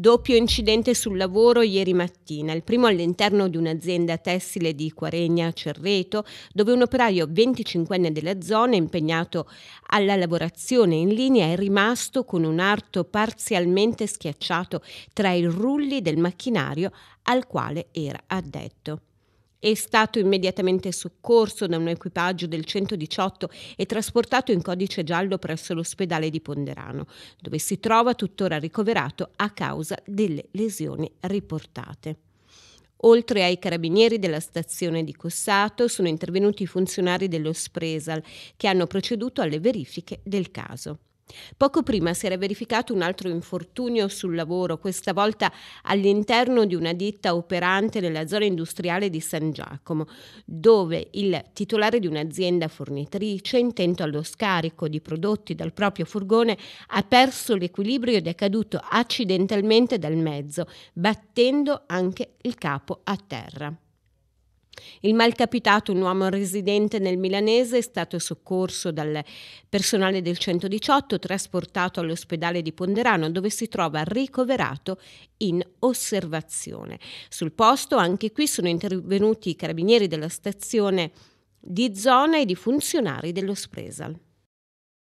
Doppio incidente sul lavoro ieri mattina, il primo all'interno di un'azienda tessile di Quaregna Cerreto, dove un operaio 25enne della zona impegnato alla lavorazione in linea è rimasto con un arto parzialmente schiacciato tra i rulli del macchinario al quale era addetto. È stato immediatamente soccorso da un equipaggio del 118 e trasportato in codice giallo presso l'ospedale di Ponderano, dove si trova tuttora ricoverato a causa delle lesioni riportate. Oltre ai carabinieri della stazione di Cossato sono intervenuti i funzionari dello Spresal che hanno proceduto alle verifiche del caso. Poco prima si era verificato un altro infortunio sul lavoro, questa volta all'interno di una ditta operante nella zona industriale di San Giacomo, dove il titolare di un'azienda fornitrice, intento allo scarico di prodotti dal proprio furgone, ha perso l'equilibrio ed è caduto accidentalmente dal mezzo, battendo anche il capo a terra. Il malcapitato, un uomo residente nel Milanese, è stato soccorso dal personale del 118, trasportato all'ospedale di Ponderano, dove si trova ricoverato in osservazione. Sul posto, anche qui, sono intervenuti i carabinieri della stazione di zona e i funzionari dello Spresal.